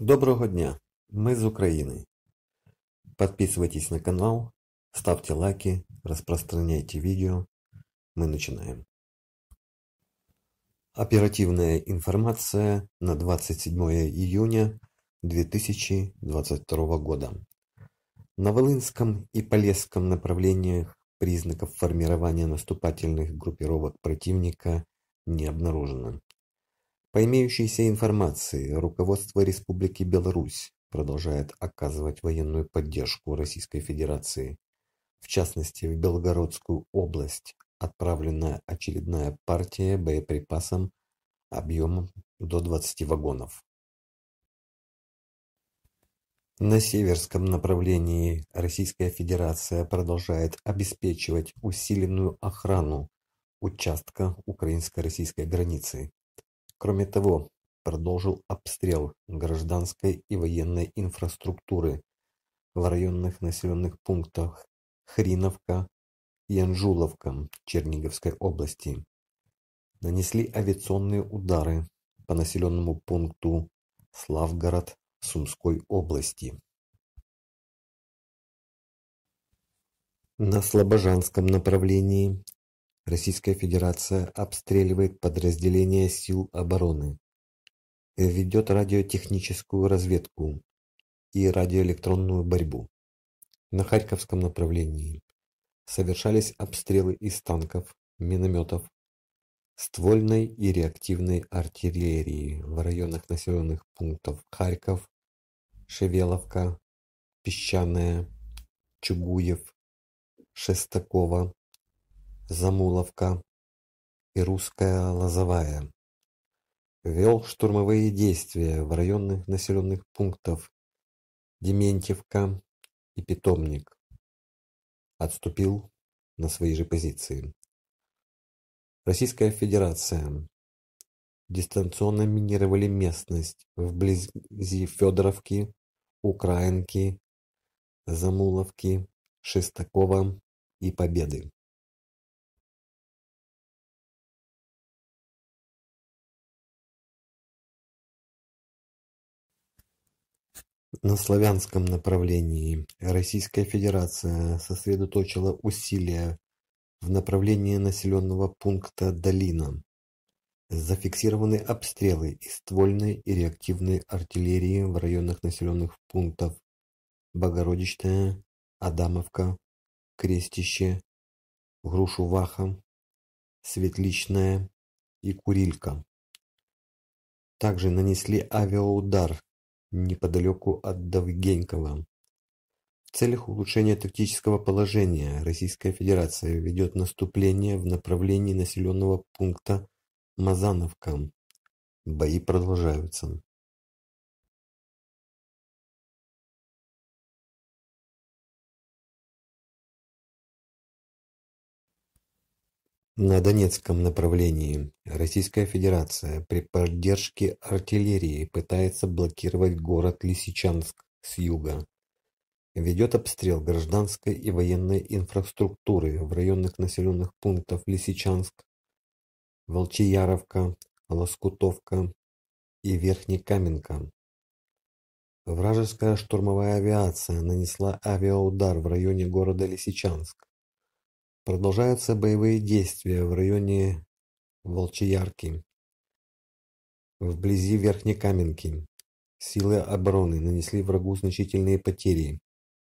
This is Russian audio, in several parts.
Доброго дня! Мы из Украины. Подписывайтесь на канал, ставьте лайки, распространяйте видео. Мы начинаем. Оперативная информация на 27 июня 2022 года. На Волынском и Полесском направлениях признаков формирования наступательных группировок противника не обнаружено. По имеющейся информации, руководство Республики Беларусь продолжает оказывать военную поддержку Российской Федерации. В частности, в Белгородскую область отправлена очередная партия боеприпасом объемом до 20 вагонов. На северском направлении Российская Федерация продолжает обеспечивать усиленную охрану участка украинско-российской границы. Кроме того, продолжил обстрел гражданской и военной инфраструктуры в районных населенных пунктах Хриновка, и Анжуловка Черниговской области. Нанесли авиационные удары по населенному пункту Славгород Сумской области. На Слобожанском направлении Российская Федерация обстреливает подразделения сил обороны, э, ведет радиотехническую разведку и радиоэлектронную борьбу. На Харьковском направлении совершались обстрелы из танков, минометов, ствольной и реактивной артиллерии в районах населенных пунктов Харьков, Шевеловка, Песчаная, Чугуев, Шестакова, Замуловка и Русская Лозовая, вел штурмовые действия в районных населенных пунктов Дементьевка и Питомник, отступил на свои же позиции. Российская Федерация дистанционно минировали местность вблизи Федоровки, Украинки, Замуловки, Шестакова и Победы. На славянском направлении Российская Федерация сосредоточила усилия в направлении населенного пункта Долина. Зафиксированы обстрелы из ствольной и реактивной артиллерии в районах населенных пунктов Богородичная, Адамовка, Крестище, Грушуваха, Светличная и Курилька. Также нанесли авиаудар неподалеку от Довгенькова. В целях улучшения тактического положения Российская Федерация ведет наступление в направлении населенного пункта Мазановка. Бои продолжаются. на Донецком направлении Российская Федерация при поддержке артиллерии пытается блокировать город Лисичанск с юга. Ведет обстрел гражданской и военной инфраструктуры в районных населенных пунктов Лисичанск, Волчияровка, Лоскутовка и Верхнекаменка. Вражеская штурмовая авиация нанесла авиаудар в районе города Лисичанск. Продолжаются боевые действия в районе Волчеярки, вблизи Верхней Каменки. Силы обороны нанесли врагу значительные потери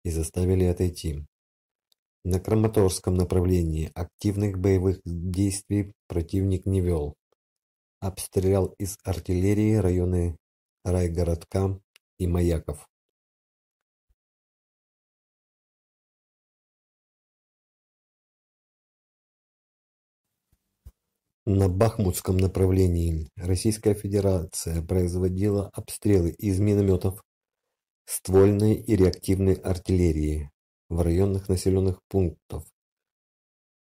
и заставили отойти. На Краматорском направлении активных боевых действий противник не вел. Обстрелял из артиллерии районы райгородка и маяков. На бахмутском направлении Российская Федерация производила обстрелы из минометов, ствольной и реактивной артиллерии в районных населенных пунктов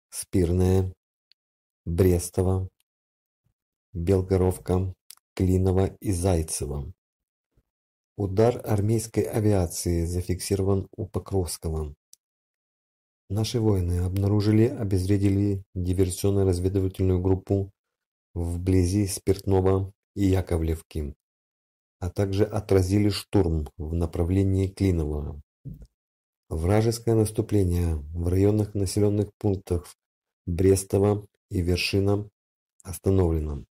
Спирное, Брестово, Белгоровка, Клинова и Зайцево. Удар армейской авиации зафиксирован у Покровского. Наши воины обнаружили, обезвредили диверсионно-разведывательную группу вблизи Спиртного и Яковлевки, а также отразили штурм в направлении Клинова. Вражеское наступление в районах населенных пунктов Брестова и Вершина остановлено.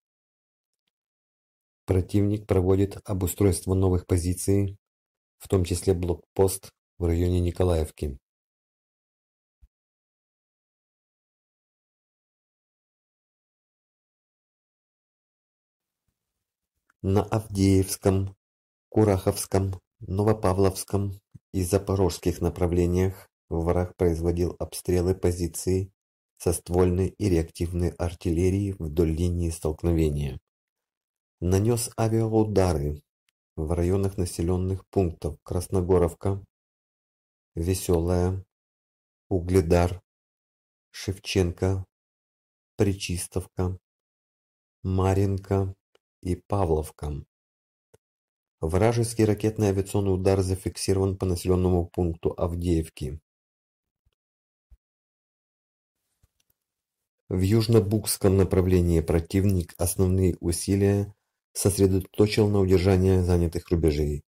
Противник проводит обустройство новых позиций, в том числе блокпост в районе Николаевки. на Авдеевском, Кураховском, Новопавловском и Запорожских направлениях враг производил обстрелы позиций со ствольной и реактивной артиллерии вдоль линии столкновения. Нанес авиаудары в районах населенных пунктов Красногоровка, Веселая, Угледар, Шевченко, Причистовка, Маринка, и Павловкам. Вражеский ракетный авиационный удар зафиксирован по населенному пункту Авдеевки. В южно-букском направлении противник основные усилия сосредоточил на удержании занятых рубежей.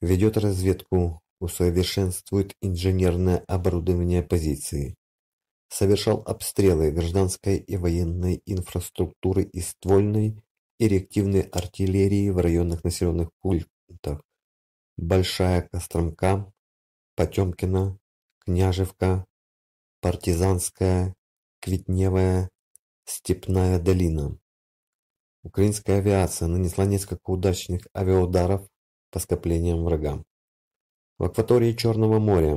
Ведет разведку, усовершенствует инженерное оборудование позиции. Совершал обстрелы гражданской и военной инфраструктуры и ствольной, и реактивной артиллерии в районных населенных пунктах Большая Костромка, Потемкина, Княжевка, Партизанская, Квитневая, Степная долина. Украинская авиация нанесла несколько удачных авиаударов по скоплениям врага. В акватории Черного моря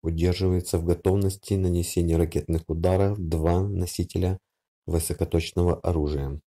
удерживается в готовности нанесения ракетных ударов два носителя высокоточного оружия.